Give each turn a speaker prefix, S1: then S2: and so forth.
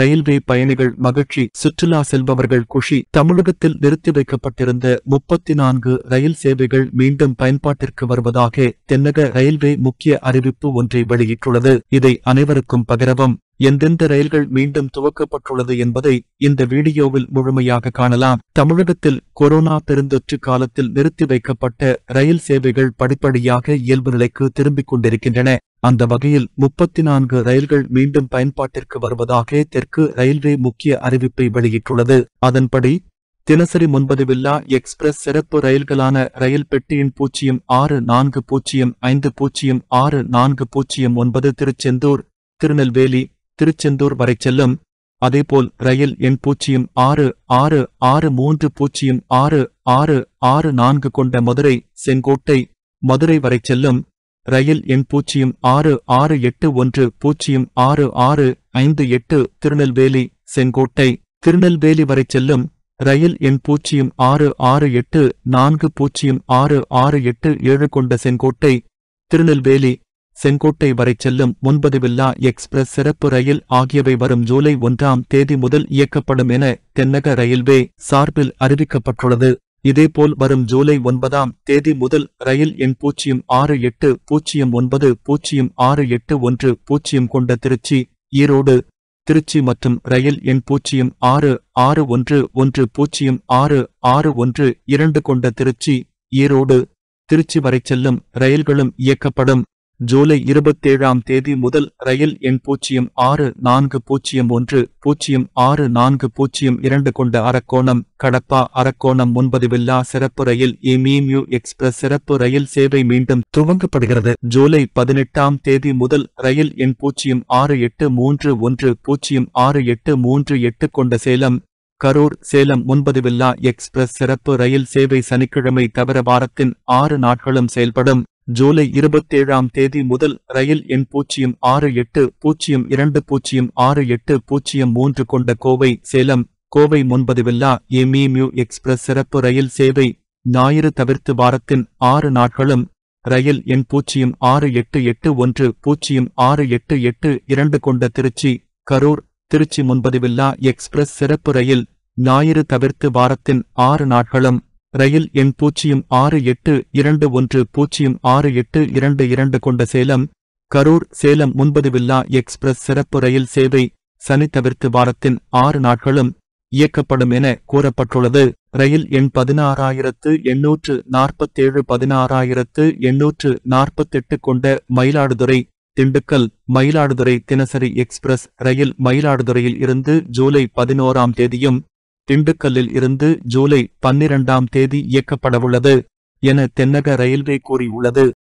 S1: railway பயணிகள் மகிழ்ச்சி சுற்றுலா செல்பவர்கள் குஷி தமிழகத்தில் நிறுத்தி வைக்கப்பட்டிருந்த முப்பத்தி நான்கு ரயில் சேவைகள் மீண்டும் பயன்பாட்டிற்கு வருவதாக தென்னக ரயில்வே முக்கிய அறிவிப்பு ஒன்றை வெளியிட்டுள்ளது இதை அனைவருக்கும் பகிரவும் எந்தெந்த ரயில்கள் மீண்டும் துவக்கப்பட்டுள்ளது என்பதை இந்த வீடியோவில் முழுமையாக காணலாம் தமிழகத்தில் கொரோனா பெருந்தொற்று காலத்தில் நிறுத்தி வைக்கப்பட்ட ரயில் சேவைகள் படிப்படியாக இயல்பு நிலைக்கு திரும்பிக் கொண்டிருக்கின்றன அந்த வகையில் முப்பத்தி நான்கு ரயில்கள் மீண்டும் பயன்பாட்டிற்கு வருவதாக தெற்கு ரயில்வே முக்கிய அறிவிப்பை வெளியிட்டுள்ளது அதன்படி தினசரி முன்பது வில்லா எக்ஸ்பிரஸ் சிறப்பு ரயில்களான ரயில் பெட்டியின் பூஜ்ஜியம் ஆறு நான்கு பூஜ்ஜியம் ஐந்து பூஜ்ஜியம் ஆறு நான்கு பூஜ்ஜியம் ஒன்பது திருச்செந்தூர் திருநெல்வேலி திருச்செந்தூர் வரை செல்லும் அதேபோல் ரயில் எண் பூஜ்ஜியம் ஆறு ஆறு ஆறு மூன்று பூஜ்ஜியம் ஆறு ஆறு ஆறு நான்கு கொண்ட மதுரை செங்கோட்டை மதுரை வரை செல்லும் ரயில் எண் பூஜ்ஜியம் ஆறு ஆறு எட்டு ஒன்று பூஜ்ஜியம் ஆறு ஆறு ஐந்து எட்டு திருநெல்வேலி செங்கோட்டை திருநெல்வேலி வரை செல்லும் ரயில் எண் பூஜ்ஜியம் ஆறு ஆறு எட்டு நான்கு பூஜ்ஜியம் ஆறு ஆறு எட்டு ஏழு கொண்ட செங்கோட்டை திருநெல்வேலி செங்கோட்டை வரை செல்லும் ஒன்பது வில்லா எக்ஸ்பிரஸ் சிறப்பு ரயில் ஆகியவை வரும் ஜூலை ஒன்றாம் தேதி முதல் இயக்கப்படும் என தென்னக ரயில்வே சார்பில் அறிவிக்கப்பட்டுள்ளது இதேபோல் வரும் ஜூலை ஒன்பதாம் தேதி முதல் ரயில் எண் பூஜ்ஜியம் ஆறு எட்டு பூஜ்ஜியம் ஒன்பது பூஜ்ஜியம் ஆறு எட்டு ஒன்று பூஜ்ஜியம் கொண்ட திருச்சி ஈரோடு திருச்சி மற்றும் ரயில் எண் பூஜ்ஜியம் ஆறு ஆறு ஒன்று ஒன்று பூஜ்ஜியம் ஆறு ஆறு ஒன்று இரண்டு கொண்ட திருச்சி ஈரோடு திருச்சி வரை செல்லும் ரயில்களும் இயக்கப்படும் ஜூலை இருபத்தேழாம் தேதி முதல் ரயில் எண் பூஜ்ஜியம் ஆறு நான்கு பூஜ்ஜியம் ஒன்று பூஜ்ஜியம் ஆறு நான்கு பூஜ்ஜியம் இரண்டு கொண்ட அரக்கோணம் கடப்பா அரக்கோணம் வில்லா சிறப்பு ரயில் இமிமியூ எக்ஸ்பிரஸ் சிறப்பு ரயில் சேவை மீண்டும் துவங்கப்படுகிறது ஜூலை பதினெட்டாம் தேதி முதல் ரயில் எண் பூஜ்ஜியம் ஆறு எட்டு மூன்று ஒன்று பூஜ்ஜியம் ஆறு எட்டு மூன்று எட்டு கொண்ட சேலம் கரூர் சேலம் முன்பதிவில்லா எக்ஸ்பிரஸ் சிறப்பு ரயில் சேவை சனிக்கிழமை தவிர வாரத்தின் ஆறு நாட்களும் செயல்படும் ஜூலை இருபத்தேழாம் தேதி முதல் ரயில் எண் பூஜ்ஜியம் ஆறு எட்டு பூஜ்ஜியம் இரண்டு பூஜ்ஜியம் ஆறு எட்டு பூஜ்ஜியம் மூன்று கொண்ட கோவை சேலம் கோவை முன்பது வில்லா எம்இமியூ எக்ஸ்பிரஸ் சிறப்பு ரயில் சேவை ஞாயிறு தவிர்த்து வாரத்தின் ஆறு நாட்களும் ரயில் எண் பூஜ்ஜியம் ஆறு எட்டு எட்டு ஒன்று பூஜ்ஜியம் ஆறு எட்டு எட்டு இரண்டு கொண்ட திருச்சி கரூர் திருச்சி முன்பதிவில்லா எக்ஸ்பிரஸ் சிறப்பு ரயில் ஞாயிறு தவிர்த்து வாரத்தின் ஆறு நாட்களும் ரயில் எண் பூஜ்ஜியம் ஆறு எட்டு இரண்டு ஒன்று பூஜ்ஜியம் ஆறு எட்டு இரண்டு இரண்டு கொண்ட சேலம் கரூர் சேலம் முன்பது வில்லா எக்ஸ்பிரஸ் சிறப்பு ரயில் சேவை சனி தவிர்த்து வாரத்தின் ஆறு நாட்களும் இயக்கப்படும் என கூறப்பட்டுள்ளது ரயில் எண் பதினாறாயிரத்து எண்ணூற்று நாற்பத்தேழு பதினாறாயிரத்து எண்ணூற்று நாற்பத்தெட்டு கொண்ட மயிலாடுதுறை திண்டுக்கல் மயிலாடுதுறை தினசரி எக்ஸ்பிரஸ் ரயில் மயிலாடுதுறையில் இருந்து ஜூலை பதினோராம் தேதியும் திண்டுக்கல்லில் இருந்து ஜூலை பன்னிரண்டாம் தேதி இயக்கப்படவுள்ளது என தென்னக ரயில்வே கூறியுள்ளது